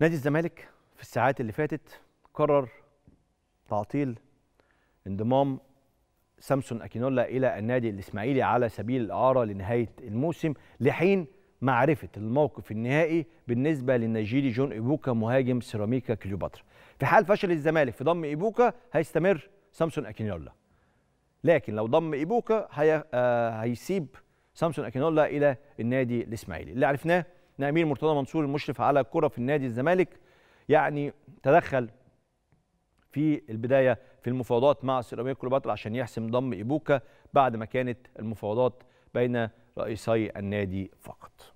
نادي الزمالك في الساعات اللي فاتت قرر تعطيل انضمام سامسون اكينولا الى النادي الاسماعيلي على سبيل الاعاره لنهايه الموسم لحين معرفه الموقف النهائي بالنسبه للنيجيري جون ايبوكا مهاجم سيراميكا كليوباترا في حال فشل الزمالك في ضم ايبوكا هيستمر سامسون اكينولا لكن لو ضم ايبوكا هي... آه... هيسيب سامسون اكينولا الى النادي الاسماعيلي اللي عرفناه نامير مرتضى منصور المشرف على كره في نادي الزمالك يعني تدخل في البدايه في المفاوضات مع سيراميكا كليوباترا عشان يحسم ضم ايبوكا بعد ما كانت المفاوضات بين رئيسي النادي فقط